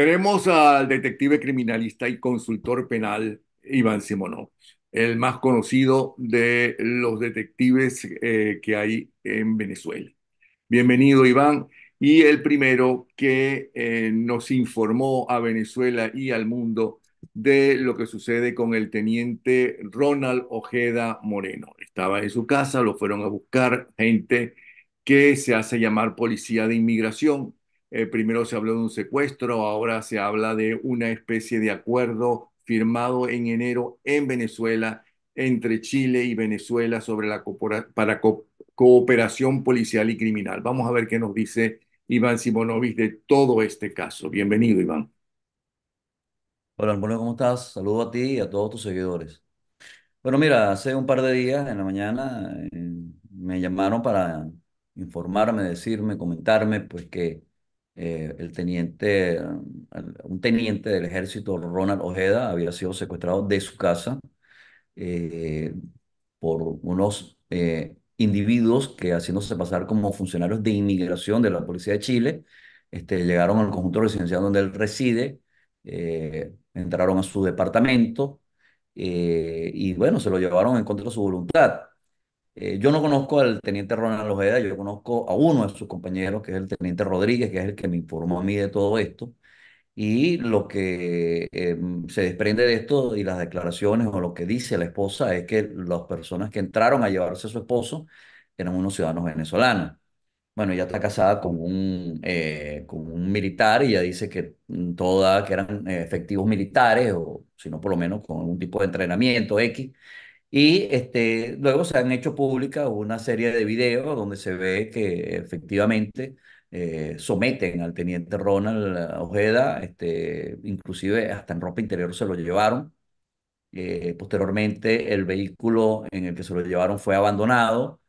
Tenemos al detective criminalista y consultor penal Iván Simonov, el más conocido de los detectives eh, que hay en Venezuela. Bienvenido, Iván, y el primero que eh, nos informó a Venezuela y al mundo de lo que sucede con el teniente Ronald Ojeda Moreno. Estaba en su casa, lo fueron a buscar gente que se hace llamar policía de inmigración, eh, primero se habló de un secuestro, ahora se habla de una especie de acuerdo firmado en enero en Venezuela entre Chile y Venezuela sobre la para cooperación policial y criminal. Vamos a ver qué nos dice Iván Simonovic de todo este caso. Bienvenido, Iván. Hola, Bueno ¿cómo estás? Saludo a ti y a todos tus seguidores. Bueno, mira, hace un par de días en la mañana eh, me llamaron para informarme, decirme, comentarme, pues que eh, el teniente, um, un teniente del ejército, Ronald Ojeda, había sido secuestrado de su casa eh, por unos eh, individuos que haciéndose pasar como funcionarios de inmigración de la Policía de Chile, este, llegaron al conjunto residencial donde él reside, entraron a su departamento y bueno, se lo llevaron en contra de su voluntad. Eh, yo no conozco al teniente Ronald Ojeda, yo conozco a uno de sus compañeros, que es el teniente Rodríguez, que es el que me informó a mí de todo esto. Y lo que em, se desprende de esto y las declaraciones o lo que dice la esposa es que las personas que entraron a llevarse a su esposo eran unos ciudadanos venezolanos. Bueno, ella está casada con un, eh, con un militar y ella dice que mm, toda, que eran eh, efectivos militares o si no por lo menos con algún tipo de entrenamiento X y este, luego se han hecho públicas una serie de videos donde se ve que efectivamente eh, someten al teniente Ronald Ojeda, este, inclusive hasta en ropa interior se lo llevaron. Eh, posteriormente el vehículo en el que se lo llevaron fue abandonado.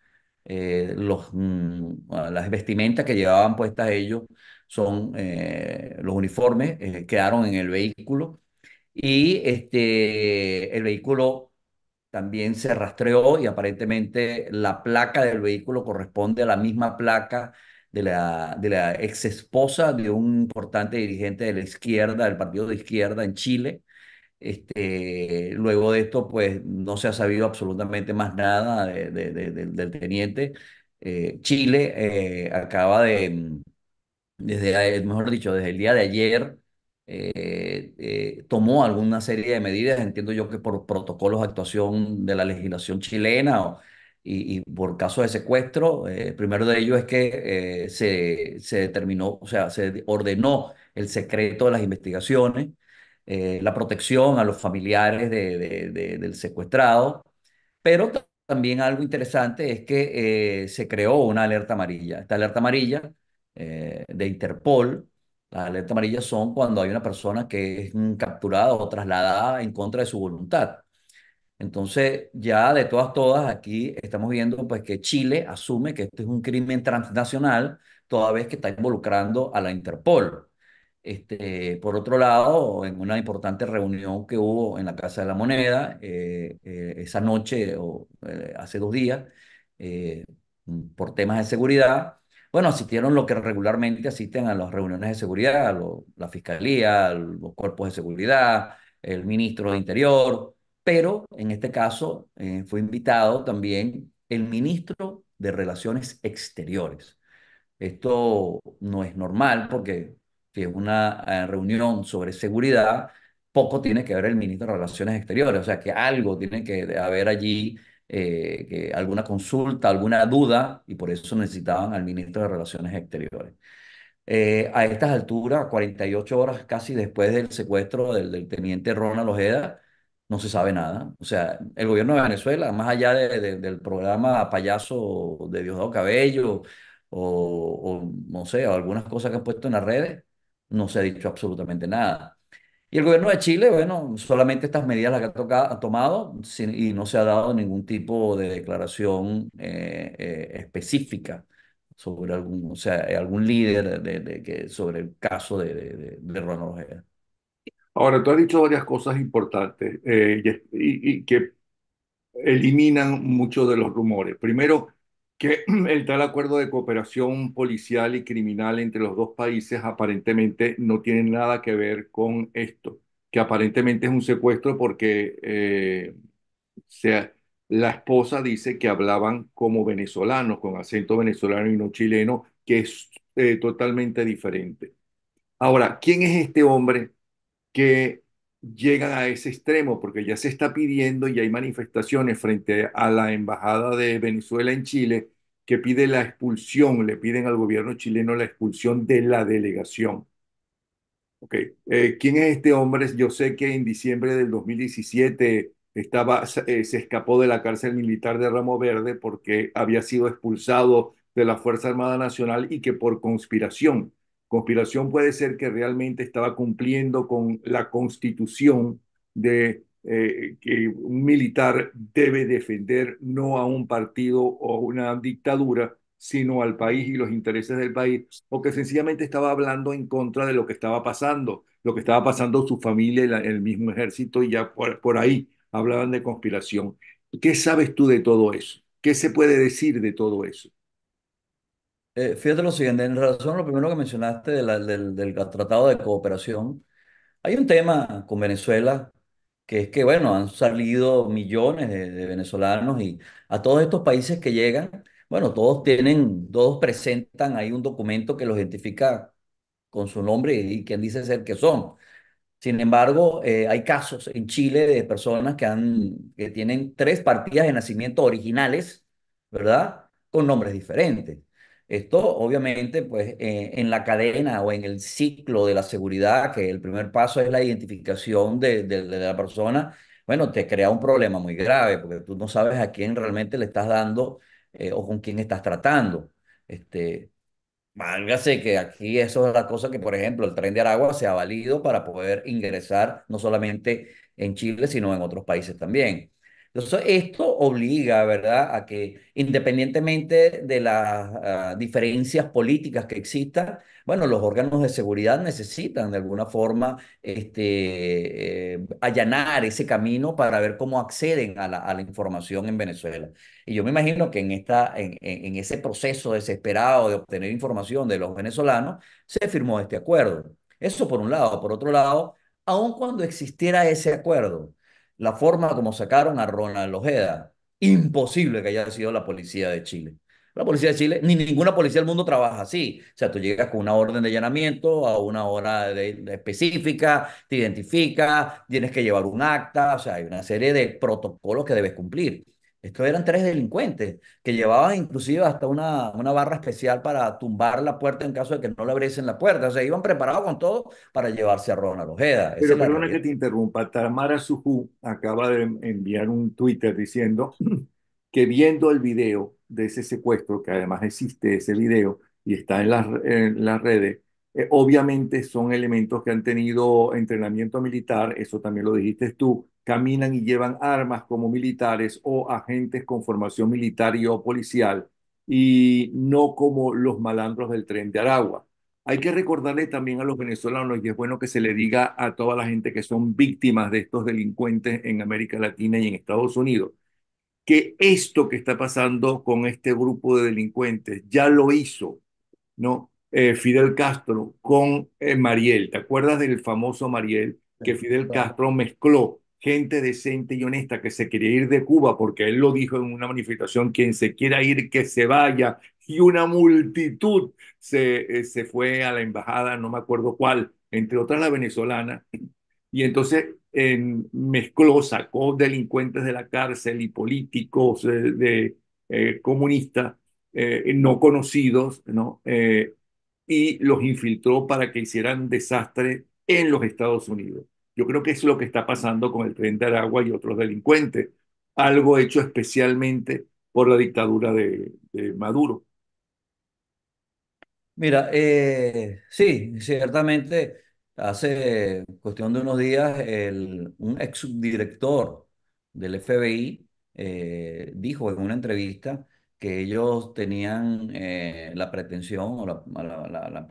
Eh, los, mm, las vestimentas que llevaban puestas ellos son los uniformes, quedaron en el vehículo y este, el vehículo también se rastreó y aparentemente la placa del vehículo corresponde a la misma placa de la, de la ex esposa de un importante dirigente de la izquierda, del partido de izquierda en Chile. Este, luego de esto, pues no se ha sabido absolutamente más nada del teniente. Eh, Chile eh, acaba de, mm, desde, mejor dicho, desde el día de ayer, eh, eh, tomó alguna serie de medidas, entiendo yo que por protocolos de actuación de la legislación chilena y, por casos de secuestro. el eh, primero de ellos es que se, se, determinó, o sea, se ordenó el secreto de las investigaciones, la protección a los familiares del secuestrado, pero también algo interesante es que se creó una alerta amarilla. Esta alerta amarilla de Interpol, las alertas amarillas son cuando hay una persona que es capturada o trasladada en contra de su voluntad. Entonces, ya de todas, todas, aquí estamos viendo pues, que Chile asume que esto es un crimen transnacional toda vez que está involucrando a la Interpol. Este, por otro lado, en una importante reunión que hubo en la Casa de la Moneda eh, eh, esa noche o eh, hace dos días, por temas de seguridad, bueno, asistieron los que regularmente asisten a las reuniones de seguridad, la fiscalía, los cuerpos de seguridad, el ministro de Interior, pero en este caso eh, fue invitado también el ministro de Relaciones Exteriores. Esto no es normal porque si es una eh, reunión sobre seguridad, poco tiene que ver el ministro de Relaciones Exteriores, o sea que algo tiene que haber allí eh, que alguna consulta, alguna duda, y por eso necesitaban al ministro de Relaciones Exteriores. Eh, a estas alturas, 48 horas casi después del secuestro del, teniente Ronald Ojeda, no se sabe nada. O sea, el gobierno de Venezuela, más allá del programa payaso de Diosdado Cabello, o, o, no sé, o algunas cosas que ha puesto en las redes, no se ha dicho absolutamente nada. Y el gobierno de Chile, bueno, solamente estas medidas las ha, tocado, ha tomado y no se ha dado ningún tipo de declaración eh, eh, específica sobre algún, o sea, algún líder de, sobre el caso de, Ronald Ojeda. Ahora, tú has dicho varias cosas importantes eh, y, y que eliminan muchos de los rumores. Primero, que el tal acuerdo de cooperación policial y criminal entre los dos países aparentemente no tiene nada que ver con esto, que aparentemente es un secuestro porque eh, sea, la esposa dice que hablaban como venezolanos, con acento venezolano y no chileno, que es eh, totalmente diferente. Ahora, ¿quién es este hombre que llegan a ese extremo, porque ya se está pidiendo y hay manifestaciones frente a la Embajada de Venezuela en Chile que pide la expulsión, le piden al gobierno chileno la expulsión de la delegación. Okay. Eh, ¿Quién es este hombre? Yo sé que en diciembre del 2017 estaba, eh, se escapó de la cárcel militar de Ramo Verde porque había sido expulsado de la Fuerza Armada Nacional y que por conspiración Conspiración puede ser que realmente estaba cumpliendo con la constitución de eh, que un militar debe defender no a un partido o una dictadura, sino al país y los intereses del país, o que sencillamente estaba hablando en contra de lo que estaba pasando, lo que estaba pasando su familia, en el mismo ejército, y ya por ahí hablaban de conspiración. ¿Qué sabes tú de todo eso? ¿Qué se puede decir de todo eso? Eh, fíjate lo siguiente, en relación a lo primero que mencionaste del, tratado de cooperación, hay un tema con Venezuela que es que, bueno, han salido millones de, venezolanos y a todos estos países que llegan, bueno, todos tienen, todos presentan ahí un documento que los identifica con su nombre y quien dice ser que son. Sin embargo, eh, hay casos en Chile de personas que han, que tienen tres partidas de nacimiento originales, ¿verdad? Con nombres diferentes. Esto obviamente pues eh, en la cadena o en el ciclo de la seguridad, que el primer paso es la identificación de, la persona, bueno, te crea un problema muy grave porque tú no sabes a quién realmente le estás dando eh, o con quién estás tratando. Este, Válgase que aquí eso es la cosa que, por ejemplo, el tren de Aragua se ha valido para poder ingresar no solamente en Chile, sino en otros países también. Entonces, esto obliga, ¿verdad?, a que independientemente de las ah, diferencias políticas que existan, bueno, los órganos de seguridad necesitan de alguna forma este, eh, allanar ese camino para ver cómo acceden a la, a información en Venezuela. Y yo me imagino que en, esta, en, en ese proceso desesperado de obtener información de los venezolanos, se firmó este acuerdo. Eso por un lado. Por otro lado, aun cuando existiera ese acuerdo, la forma como sacaron a Ronald Ojeda. Imposible que haya sido la policía de Chile. La policía de Chile, ni ninguna policía del mundo trabaja así. O sea, tú llegas con una orden de allanamiento a una hora específica, te identifica, tienes que llevar un acta, o sea, hay una serie de protocolos que debes cumplir. Estos eran tres delincuentes que llevaban inclusive hasta una, una barra especial para tumbar la puerta en caso de que no le abriesen la puerta. O sea, iban preparados con todo para llevarse a Ronald Ojeda. Pero perdona que te interrumpa. Tamara suju acaba de enviar un Twitter diciendo que viendo el video de ese secuestro, que además existe ese video y está en las, en las redes, eh, obviamente son elementos que han tenido entrenamiento militar, eso también lo dijiste tú, caminan y llevan armas como militares o agentes con formación militar y o policial y no como los malandros del tren de Aragua. Hay que recordarle también a los venezolanos, y es bueno que se le diga a toda la gente que son víctimas de estos delincuentes en América Latina y en Estados Unidos, que esto que está pasando con este grupo de delincuentes ya lo hizo, ¿no? Eh, Fidel Castro con eh, Mariel. ¿Te acuerdas del famoso Mariel que Fidel Castro mezcló gente decente y honesta que se quería ir de Cuba, porque él lo dijo en una manifestación, quien se quiera ir, que se vaya, y una multitud se, eh, se fue a la embajada, no me acuerdo cuál, entre otras la venezolana, y entonces en, mezcló, sacó delincuentes de la cárcel y políticos eh, de, eh, comunistas no conocidos, ¿no? y los infiltró para que hicieran desastre en los Estados Unidos. Yo creo que es lo que está pasando con el tren de Aragua y otros delincuentes, algo hecho especialmente por la dictadura de, Maduro. Mira, eh, sí, ciertamente hace cuestión de unos días un ex del FBI eh, dijo en una entrevista que ellos tenían eh, la pretensión o la,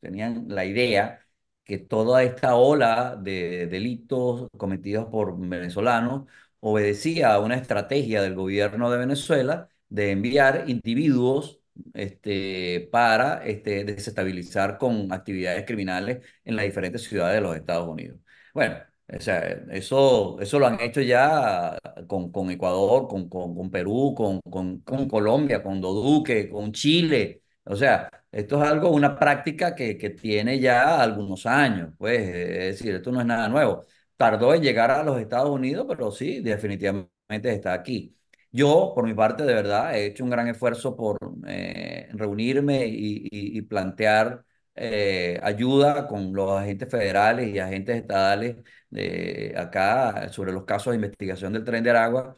tenían la idea que toda esta ola de delitos cometidos por venezolanos obedecía a una estrategia del gobierno de Venezuela de enviar individuos este, para este, desestabilizar con actividades criminales en las diferentes ciudades de los Estados Unidos. Bueno, o sea, eso, eso lo han hecho ya con, con Ecuador, con, con, con Perú, con, Colombia, con Doduque, con Chile. O sea, esto es algo, una práctica que, tiene ya algunos años, pues, eh, es decir, esto no es nada nuevo. Tardó en llegar a los Estados Unidos, pero sí, definitivamente está aquí. Yo, por mi parte, de verdad, he hecho un gran esfuerzo por eh, reunirme y, plantear eh, ayuda con los agentes federales y agentes estatales de acá sobre los casos de investigación del tren de Aragua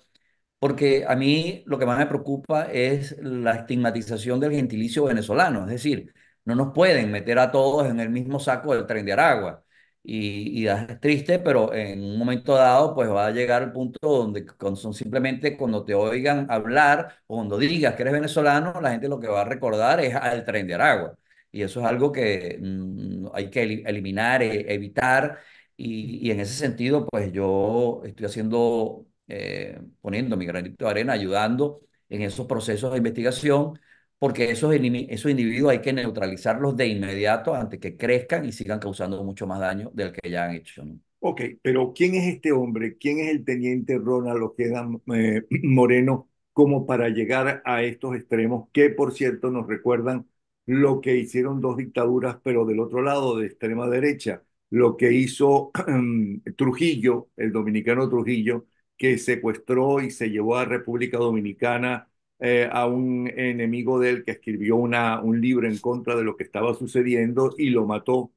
porque a mí lo que más me preocupa es la estigmatización del gentilicio venezolano, es decir, no nos pueden meter a todos en el mismo saco del tren de Aragua. Y, es triste, pero en un momento dado, pues va a llegar el punto donde con, son simplemente cuando te oigan hablar o cuando digas que eres venezolano, la gente lo que va a recordar es al tren de Aragua. Y eso es algo que mm, hay que eliminar, e, evitar. Y, y en ese sentido, pues yo estoy haciendo eh, poniendo mi granito de arena, ayudando en esos procesos de investigación, porque esos, esos individuos hay que neutralizarlos de inmediato antes que crezcan y sigan causando mucho más daño del que ya han hecho. Ok, pero ¿quién es este hombre? ¿Quién es el teniente Ronald Ojeda eh, Moreno como para llegar a estos extremos que, por cierto, nos recuerdan lo que hicieron dos dictaduras, pero del otro lado, de extrema derecha, lo que hizo Trujillo, el dominicano Trujillo, que secuestró y se llevó a República Dominicana eh, a un enemigo de él que escribió una, un libro en contra de lo que estaba sucediendo y lo mató,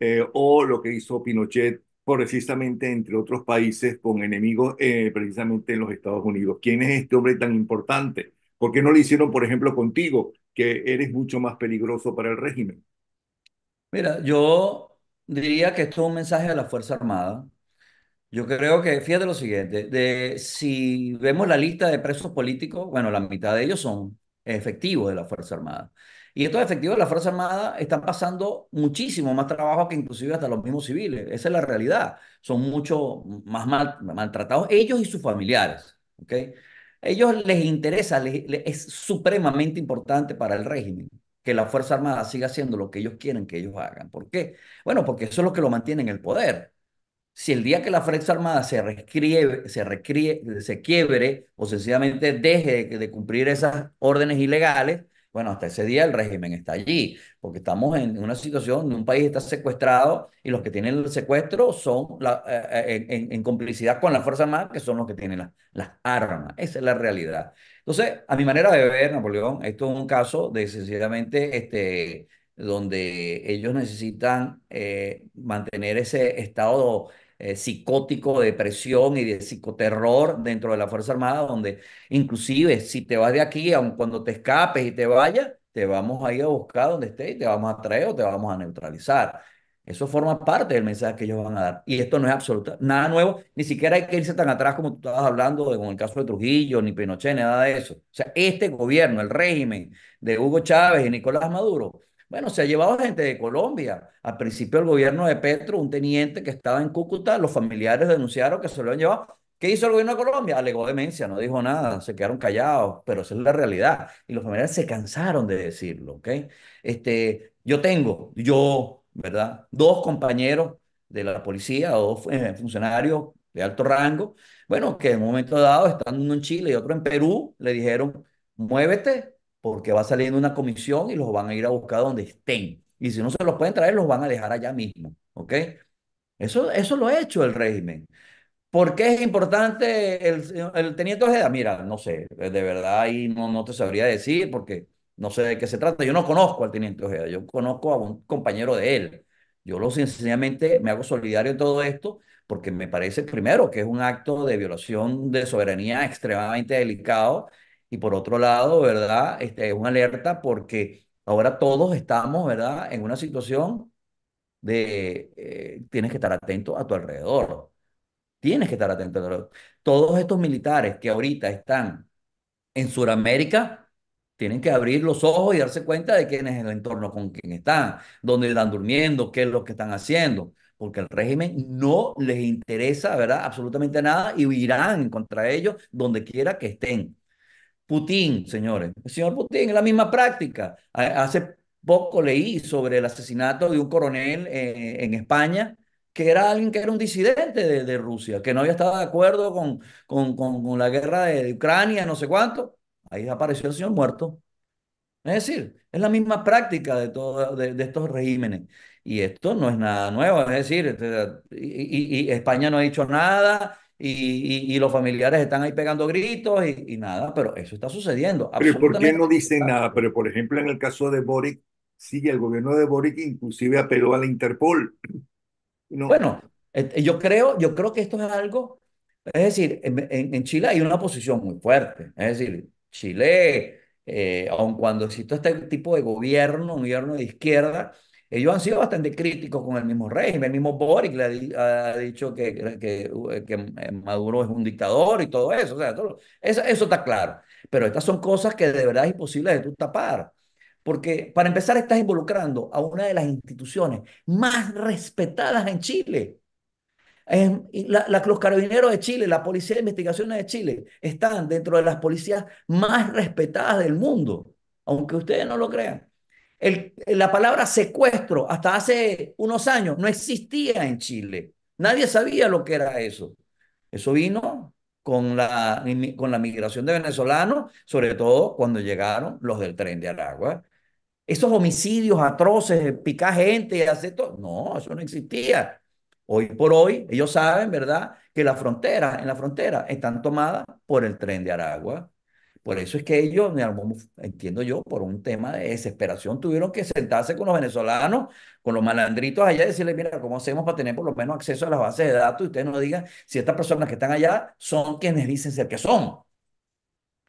eh, o lo que hizo Pinochet precisamente entre otros países con enemigos eh, precisamente en los Estados Unidos. ¿Quién es este hombre tan importante? ¿Por qué no lo hicieron, por ejemplo, contigo, que eres mucho más peligroso para el régimen? Mira, yo diría que esto es un mensaje a la Fuerza Armada, yo creo que, fíjate lo siguiente, de, si vemos la lista de presos políticos, bueno, la mitad de ellos son efectivos de la Fuerza Armada. Y estos efectivos de la Fuerza Armada están pasando muchísimo más trabajo que inclusive hasta los mismos civiles. Esa es la realidad. Son mucho más mal, maltratados ellos y sus familiares. ¿okay? Ellos les interesa, es supremamente importante para el régimen que la Fuerza Armada siga haciendo lo que ellos quieren que ellos hagan. ¿Por qué? Bueno, porque eso es lo que lo mantiene en el poder si el día que la Fuerza Armada se, rescribe, se, se quiebre o sencillamente deje de, cumplir esas órdenes ilegales, bueno, hasta ese día el régimen está allí, porque estamos en una situación donde un país está secuestrado y los que tienen el secuestro son eh, eh, en, complicidad con la Fuerza Armada, que son los que tienen las armas. Esa es la realidad. Entonces, a mi manera de ver, Napoleón, esto es un caso de sencillamente este, donde ellos necesitan eh, mantener ese estado eh, psicótico depresión y de psicoterror dentro de la Fuerza Armada, donde inclusive si te vas de aquí, aun cuando te escapes y te vayas, te vamos a ir a buscar donde estés te vamos a traer o te vamos a neutralizar. Eso forma parte del mensaje que ellos van a dar. Y esto no es absoluta, nada nuevo, ni siquiera hay que irse tan atrás como tú estabas hablando con el caso de Trujillo, ni Pinochet, ni nada de eso. O sea, este gobierno, el régimen de Hugo Chávez y Nicolás Maduro, bueno, se ha llevado gente de Colombia. Al principio el gobierno de Petro, un teniente que estaba en Cúcuta, los familiares denunciaron que se lo han llevado. ¿Qué hizo el gobierno de Colombia? Alegó demencia, no dijo nada, se quedaron callados, pero esa es la realidad. Y los familiares se cansaron de decirlo, ¿ok? Este, yo tengo, yo, ¿verdad? Dos compañeros de la policía dos eh, funcionarios de alto rango, bueno, que en un momento dado, estando uno en Chile y otro en Perú, le dijeron, muévete porque va saliendo una comisión y los van a ir a buscar donde estén. Y si no se los pueden traer, los van a dejar allá mismo. ¿Ok? Eso, eso lo ha hecho el régimen. ¿Por qué es importante el, teniente Ojeda? Mira, no sé, de verdad ahí no, no te sabría decir porque no sé de qué se trata. Yo no conozco al teniente Ojeda, yo conozco a un compañero de él. Yo lo sinceramente me hago solidario en todo esto porque me parece primero que es un acto de violación de soberanía extremadamente delicado y por otro lado, ¿verdad? Este, es una alerta porque ahora todos estamos, ¿verdad? En una situación de eh, tienes que estar atento a tu alrededor. Tienes que estar atento a tu alrededor. Todos estos militares que ahorita están en Sudamérica tienen que abrir los ojos y darse cuenta de quién es el entorno con quién están, dónde están durmiendo, qué es lo que están haciendo, porque el régimen no les interesa, ¿verdad? Absolutamente nada y irán contra ellos donde quiera que estén. Putin, señores. El señor Putin es la misma práctica. Hace poco leí sobre el asesinato de un coronel eh, en España que era alguien que era un disidente de, Rusia, que no había estado de acuerdo con, con, con, la guerra de Ucrania, no sé cuánto. Ahí apareció el señor muerto. Es decir, es la misma práctica de, todo, de, estos regímenes. Y esto no es nada nuevo, es decir, este, y, y España no ha dicho nada, y, los familiares están ahí pegando gritos y, nada, pero eso está sucediendo. Pero ¿por qué no dicen nada? Pero por ejemplo, en el caso de Boric, sí, el gobierno de Boric inclusive apeló a la Interpol. Bueno, yo creo, yo creo que esto es algo, es decir, en, Chile hay una posición muy fuerte, es decir, Chile, eh, aun cuando existe este tipo de gobierno, un gobierno de izquierda, ellos han sido bastante críticos con el mismo régimen, el mismo Boric le ha, dicho que, eh, Maduro es un dictador y todo eso, o sea, eso, está claro. Pero estas son cosas que de verdad es imposible de tú tapar, porque para empezar estás involucrando a una de las instituciones más respetadas en Chile. Em, la, la, los carabineros de Chile, la Policía de Investigaciones de Chile, están dentro de las policías más respetadas del mundo, aunque ustedes no lo crean la palabra secuestro hasta hace unos años no existía en Chile. Nadie sabía lo que era eso. Eso vino con la, con la migración de venezolanos, sobre todo cuando llegaron los del tren de Aragua. Esos homicidios atroces, picar gente, y hacer todo. No, eso no existía. Hoy por hoy, ellos saben, ¿verdad?, que las fronteras, en la frontera, están tomadas por el tren de Aragua. Por eso es que ellos, entiendo yo, por un tema de desesperación, tuvieron que sentarse con los venezolanos, con los malandritos allá y decirles, mira, ¿cómo hacemos para tener por lo menos acceso a las bases de datos? Y ustedes nos digan si estas personas que están allá son quienes dicen ser que son.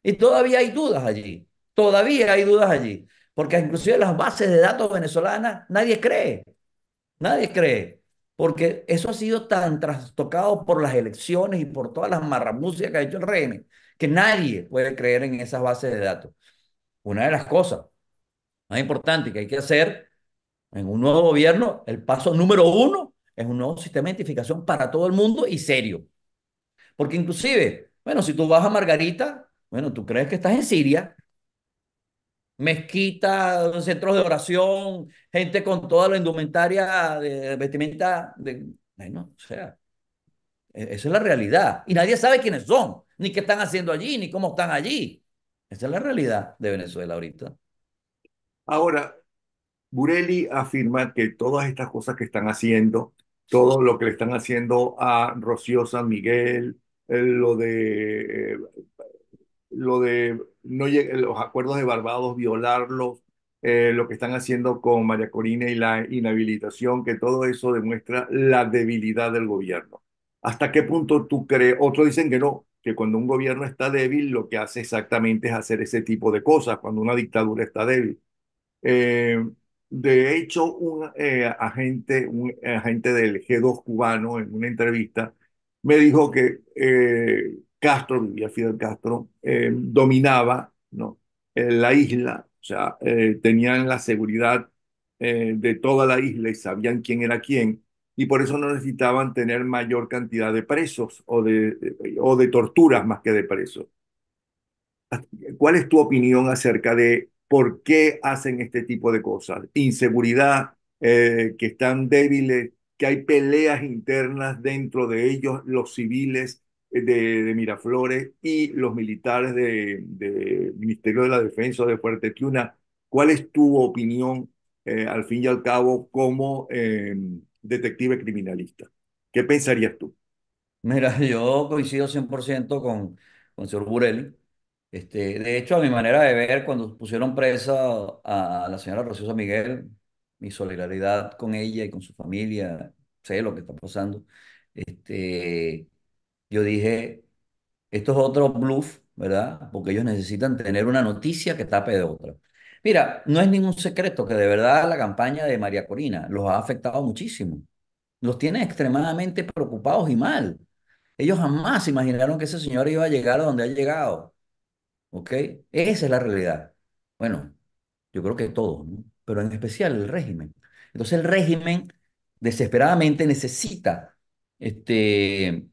Y todavía hay dudas allí, todavía hay dudas allí, porque inclusive las bases de datos venezolanas nadie cree, nadie cree, porque eso ha sido tan trastocado por las elecciones y por todas las marramucias que ha hecho el régimen que nadie puede creer en esas bases de datos. Una de las cosas más importantes que hay que hacer en un nuevo gobierno, el paso número uno es un nuevo sistema de identificación para todo el mundo y serio. Porque inclusive, bueno, si tú vas a Margarita, bueno, tú crees que estás en Siria, mezquita, centros de oración, gente con toda la indumentaria de vestimenta de bueno, o sea, e-, esa es la realidad y nadie sabe quiénes son ni qué están haciendo allí, ni cómo están allí. Esa es la realidad de Venezuela ahorita. Ahora, Burelli afirma que todas estas cosas que están haciendo, todo lo que le están haciendo a Rocío Miguel, eh, lo de eh, lo de no los acuerdos de Barbados, violarlos, eh, lo que están haciendo con María Corina y la inhabilitación, que todo eso demuestra la debilidad del gobierno. ¿Hasta qué punto tú crees? Otros dicen que no, que cuando un gobierno está débil lo que hace exactamente es hacer ese tipo de cosas, cuando una dictadura está débil. Eh, de hecho, un, eh, agente, un agente del G2 cubano en una entrevista me dijo que eh, Castro, vivía Fidel Castro, dominaba ¿no? la isla, o sea, tenían la seguridad de toda la isla y sabían quién era quién y por eso no necesitaban tener mayor cantidad de presos o de, o de torturas más que de presos. ¿Cuál es tu opinión acerca de por qué hacen este tipo de cosas? Inseguridad, eh, que están débiles, que hay peleas internas dentro de ellos, los civiles eh, de, Miraflores y los militares del de Ministerio de la Defensa de Fuerte Tiuna. ¿Cuál es tu opinión, eh, al fin y al cabo, como em, detective criminalista. ¿Qué pensarías tú? Mira, yo coincido 100% con, con el señor Burelli. Este, de hecho, a mi manera de ver, cuando pusieron presa a, la señora Rociosa Miguel, mi solidaridad con ella y con su familia, sé lo que está pasando, este, yo dije, esto es otro bluff, ¿verdad? Porque ellos necesitan tener una noticia que tape de otra. Mira, no es ningún secreto que de verdad la campaña de María Corina los ha afectado muchísimo. Los tiene extremadamente preocupados y mal. Ellos jamás imaginaron que ese señor iba a llegar a donde ha llegado. ¿Ok? Esa es la realidad. Bueno, yo creo que todos, ¿no? pero en especial el régimen. Entonces el régimen desesperadamente necesita este,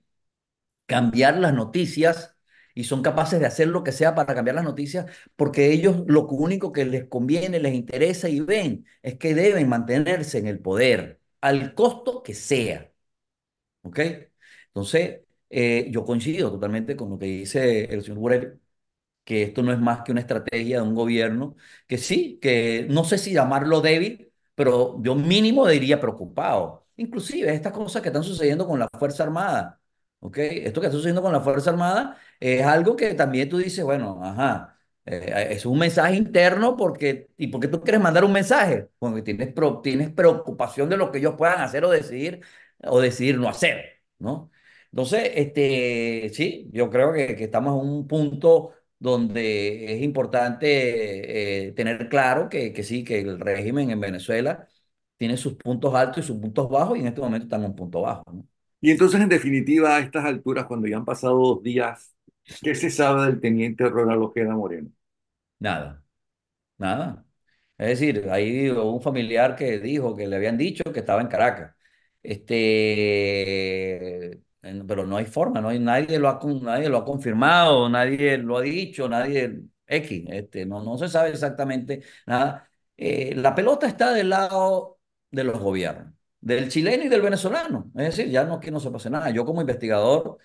cambiar las noticias y son capaces de hacer lo que sea para cambiar las noticias porque ellos lo único que les conviene, les interesa y ven es que deben mantenerse en el poder al costo que sea. ¿Ok? Entonces, eh, yo coincido totalmente con lo que dice el señor Burel, que esto no es más que una estrategia de un gobierno que sí, que no sé si llamarlo débil, pero yo mínimo diría preocupado. Inclusive estas cosas que están sucediendo con la Fuerza Armada. Esto que está sucediendo con la Fuerza Armada es algo que también tú dices, bueno, ajá, eh, es un mensaje interno porque, ¿y por qué tú quieres mandar un mensaje? Porque tienes, pro, tienes preocupación de lo que ellos puedan hacer o decidir, o decidir no hacer, ¿no? Entonces, este, sí, yo creo que, estamos en un punto donde es importante eh, tener claro que, que sí, que el régimen en Venezuela tiene sus puntos altos y sus puntos bajos, y en este momento están en un punto bajo. ¿no? Y entonces, en definitiva, a estas alturas, cuando ya han pasado dos días, ¿qué se sabe del teniente Ronald queda Moreno? Nada, nada. Es decir, ahí un familiar que dijo que le habían dicho que estaba en Caracas. Este, pero no hay forma, no hay, nadie, lo ha, nadie lo ha confirmado, nadie lo ha dicho, nadie, X, este, no, no se sabe exactamente nada. Eh, la pelota está del lado de los gobiernos del chileno y del venezolano. Es decir, ya no que no se pase nada. Yo como investigador,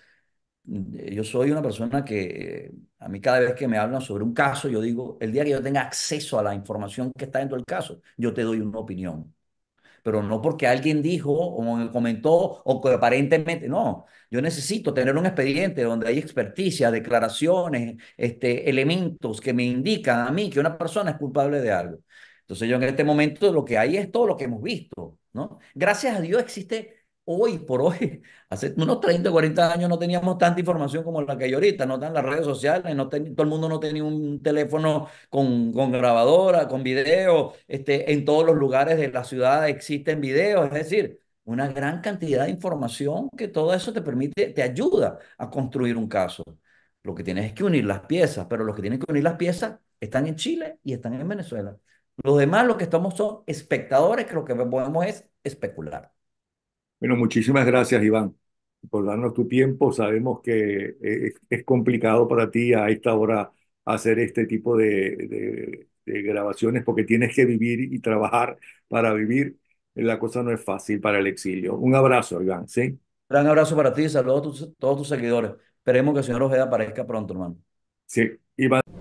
eh, yo soy una persona que eh, a mí cada vez que me hablan sobre un caso, yo digo, el día que yo tenga acceso a la información que está dentro del caso, yo te doy una opinión. Pero no porque alguien dijo o comentó o aparentemente, no, yo necesito tener un expediente donde hay experticia, declaraciones, este, elementos que me indican a mí que una persona es culpable de algo. Entonces yo en este momento lo que hay es todo lo que hemos visto Gracias a Dios existe hoy por hoy. Hace unos 30 o 40 años no teníamos tanta información como la que hay ahorita, no están las redes sociales, no todo el mundo no tenía un teléfono con, grabadora, con video, este, en todos los lugares de la ciudad existen videos, es decir, una gran cantidad de información que todo eso te permite, te ayuda a construir un caso. Lo que tienes es que unir las piezas, pero los que tienen que unir las piezas están en Chile y están en Venezuela. Los demás, los que estamos son espectadores, que lo que podemos es especular. Bueno, muchísimas gracias, Iván, por darnos tu tiempo. Sabemos que eh, es, complicado para ti a esta hora hacer este tipo de, de, grabaciones porque tienes que vivir y trabajar para vivir. La cosa no es fácil para el exilio. Un abrazo, Iván, ¿sí? Gran abrazo para ti y saludos a todos tus seguidores. Esperemos que el señor Ojeda aparezca pronto, hermano. Sí, Iván.